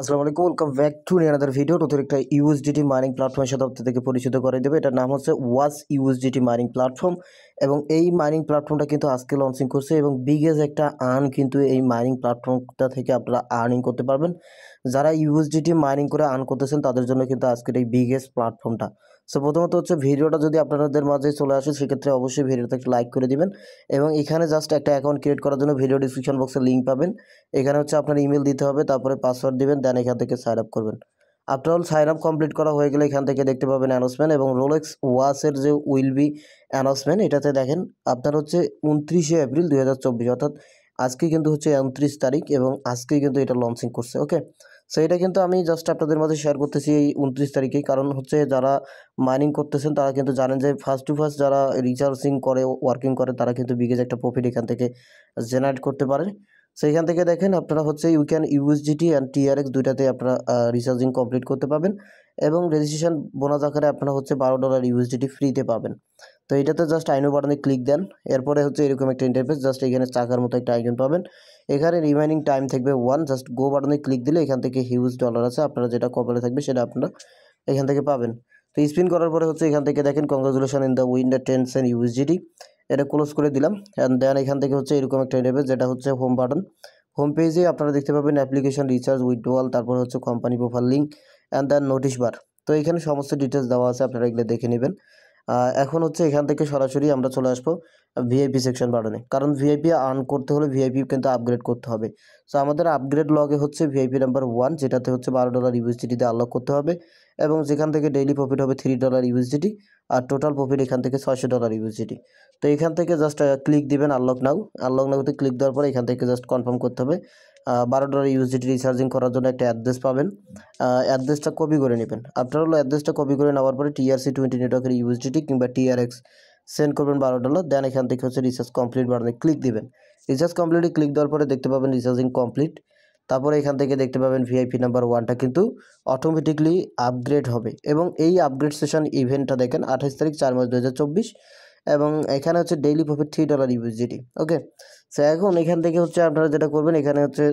আসসালামু আলাইকুম welcome back to নিয়ানাদার ভিডিও নতুন একটা ইউএসডিটি মাইনিং প্ল্যাটফর্মের সাথে আপনাদেরকে পরিচিত করে দেবে এটার নাম হচ্ছে ওয়াস ইউএসডিটি মাইনিং প্ল্যাটফর্ম এবং এই মাইনিং প্ল্যাটফর্মটা কিন্তু আজকে লঞ্চিং করছে এবং বিগেস্ট একটা আর্ন কিন্তু এই মাইনিং প্ল্যাটফর্মটা থেকে আপনারা আর্নিং করতে পারবেন যারা ইউএসডিটি মাইনিং করে আর্ন করতেছেন তাদের জন্য কিন্তু আজকের এই বিগেস্ট প্ল্যাটফর্মটা সো প্রথমত হচ্ছে ভিডিওটা যদি আপনাদের মাঝে চলে আসে সেক্ষেত্রে অবশ্যই ভিডিওতে একটা লাইক করে দিবেন এবং এখানে জাস্ট একটা অ্যাকাউন্ট ক্রিয়েট করার জন্য ভিডিও ডিসক্রিপশন বক্সে লিঙ্ক পাবেন এখানে হচ্ছে আপনার ইমেল দিতে হবে তারপরে পাসওয়ার্ড দিবেন দেন এখান থেকে সাইন আপ করবেন after all sign up complete করা হয়ে গেলে এখান থেকে দেখতে পাবেন অ্যানাউন্সমেন্ট এবং রোলেক্স ওয়াসের যে উইল বি অ্যানাউন্সমেন্ট এটাতে দেখেন আপনার হচ্ছে উনত্রিশে এপ্রিল দুই অর্থাৎ আজকে কিন্তু হচ্ছে উনত্রিশ তারিখ এবং আজকেই কিন্তু এটা লঞ্চিং করছে ওকে সো এটা কিন্তু আমি জাস্ট আপনাদের মধ্যে শেয়ার করতেছি এই উনত্রিশ তারিখে কারণ হচ্ছে যারা মাইনিং করতেছেন তারা কিন্তু জানেন যে ফার্স্ট টু ফার্স্ট যারা রিচার্জিং করে ওয়ার্কিং করে তারা কিন্তু বিগেজ একটা প্রফিট এখান থেকে জেনারেট করতে পারে সো এখান থেকে দেখেন আপনারা হচ্ছে you can USDT and TRX দুইটাতে আপনারা রিচার্জিং কমপ্লিট করতে পারবেন এবং রেজিস্ট্রেশন বোনাস আকারে আপনারা হচ্ছে বারো ডলার ইউএসডিটি ফ্রিতে পাবেন তো এটাতে জাস্ট আইনো বাটনে ক্লিক দেন এরপরে হচ্ছে এরকম একটা ইন্টারফেস জাস্ট এখানে চাকার মতো একটা আইকন পাবেন এখানে রিমাইনিং টাইম থাকবে ওয়ান জাস্ট গো বাটনে ক্লিক দিলে এখান থেকে হিউজ ডলার আছে আপনারা যেটা কপালে থাকবে সেটা আপনারা এখান থেকে পাবেন তো স্পিন করার পরে হচ্ছে এখান থেকে দেখেন congratulation in the winder tens and USDT এটা ক্লোজ করে দিলাম অ্যান্ড দেন এখান থেকে হচ্ছে এরকম একটা ইন্টারফেস যেটা হচ্ছে হোম বাটন হোম পেজে আপনারা দেখতে পাবেন অ্যাপ্লিকেশন রিচার্জ উইথড্রোয়াল তারপর হচ্ছে company profile link and then notice bar তো এখানে সমস্ত ডিটেলস দেওয়া আছে আপনারা এগুলো দেখে নেবেন এখন হচ্ছে এখান থেকে সরাসরি আমরা চলে আসবো ভিআইপি সেকশন বাটনে কারণ ভিআইপি আর্ন করতে হলে ভিআইপি কিন্তু আপগ্রেড করতে হবে সো আমাদের আপগ্রেড লগে হচ্ছে ভিআইপি নাম্বার ওয়ান যেটাতে হচ্ছে বারো ডলার ইউএসডিতে আনলক করতে হবে এবং যেখান থেকে ডেইলি প্রফিট হবে থ্রি ডলার ইউএসডিটি আর টোটাল প্রফিট এখান থেকে ছয়শো ডলার ইউএসডিটি তো এখান থেকে জাস্ট ক্লিক দিবেন আনলক নাও আনলক নাউতে ক্লিক দেওয়ার পরে এখান থেকে জাস্ট কনফার্ম করতে হবে বারো ডলার ইউএসডিটি রিচার্জিং করার জন্য একটা অ্যাড্রেস পাবেন অ্যাড্রেসটা কপি করে নেবেন আপনার হলো অ্যাড্রেসটা কপি করে নেওয়ার পরে টিআরসি টোয়েন্টি নেটওয়ার্কের ইউএসডিটি কিংবা টিআরএক্স সেন্ড করবেন বারো ডলার দেন এখান থেকে হচ্ছে রিচার্জ কমপ্লিট বাটনে ক্লিক দিবেন রিচার্জ কমপ্লিটে ক্লিক দেওয়ার পরে দেখতে পাবেন রিচার্জিং কমপ্লিট তারপরে এখান থেকে দেখতে পাবেন ভিআইপি নাম্বার ওয়ানটা কিন্তু অটোমেটিকলি আপগ্রেড হবে এবং এই আপগ্রেড সেশন ইভেন্টটা দেখেন আঠাশ তারিখ চার মাস দু এবং এখানে হচ্ছে ডেইলি প্রফিট থ্রি ডলার ইউজিডি ওকে সো এখন এখান থেকে হচ্ছে আপনারা যেটা করবেন এখানে হচ্ছে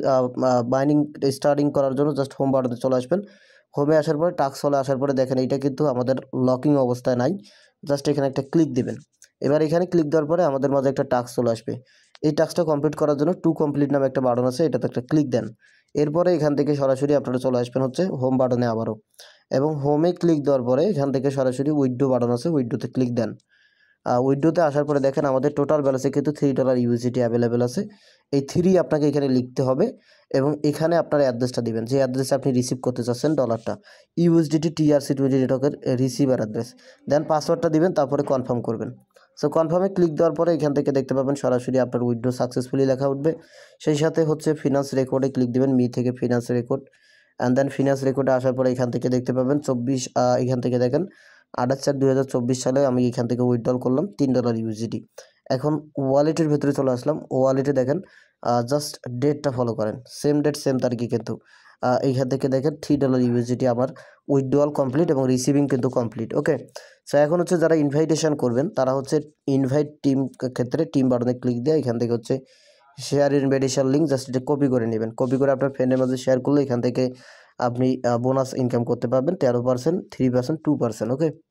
বাইনিং স্টার্টিং করার জন্য জাস্ট হোম বাড়াতে চলে আসবেন হোমে আসার পরে টাক্স হলে আসার পরে দেখেন এটা কিন্তু আমাদের লকিং অবস্থায় নাই জাস্ট এখানে একটা ক্লিক দেবেন এবার এখানে ক্লিক দেওয়ার পরে আমাদের মাঝে একটা টাক্স চলে আসবে এই টাস্কটা কমপ্লিট করার জন্য টু কমপ্লিট নামে একটা বাটন আছে এটাতে একটা ক্লিক দেন এরপরে এখান থেকে সরাসরি আপনারা চলে আসবেন হচ্ছে হোম বাটনে আবারও এবং হোমে ক্লিক দেওয়ার পরে এখান থেকে সরাসরি উইডো বাটন আছে উইডোতে ক্লিক দেন উইডোতে আসার পরে দেখেন আমাদের টোটাল ব্যালেন্সে কিন্তু থ্রি ডলার ইউজিটি অ্যাভেলেবেল আছে এই থ্রি আপনাকে এখানে লিখতে হবে এবং এখানে আপনার অ্যাড্রেসটা দিবেন যে অ্যাড্রেসে আপনি রিসিভ করতে চাচ্ছেন ডলারটা ইউএসডিটি টিআরসি টোয়েন্টি নেটওয়ার্কের রিসিভার অ্যাড্রেস দেন পাসওয়ার্ডটা দিবেন তারপরে কনফার্ম করবেন সো কনফার্মে ক্লিক দেওয়ার পরে এখান থেকে দেখতে পাবেন সরাসরি আপনার উইড্রো সাকসেসফুলি লেখা উঠবে সেই সাথে হচ্ছে ফিনান্স রেকর্ডে ক্লিক দেবেন মি থেকে finance record and then finance রেকর্ডে আসার পরে এখান থেকে দেখতে পাবেন চব্বিশ এখান থেকে দেখেন আঠাশ চার দু সালে আমি এখান থেকে উইড্রল করলাম তিন ডলার ইউজিডি এখন ওয়ালেটের ভেতরে চলে আসলাম ওয়ালেটে দেখেন জাস্ট ডেটটা ফলো করেন সেম ডেট সেম তারিখে কিন্তু এইখান থেকে দেখেন থ্রি ডলার ইউএসডিটি আমার উইথড্রয়াল কমপ্লিট এবং রিসিভিং কিন্তু কমপ্লিট ওকে সো এখন হচ্ছে যারা ইনভাইটেশন করবেন তারা হচ্ছে ইনভাইট টিম ক্ষেত্রে টিম বাটনে ক্লিক দিয়ে এখান থেকে হচ্ছে শেয়ার ইনভাইটেশান লিঙ্ক জাস্ট এটা কপি করে নেবেন কপি করে আপনার ফ্রেন্ডের মাঝে শেয়ার করলে এখান থেকে আপনি বোনাস ইনকাম করতে পারবেন তেরো percent three percent two percent ওকে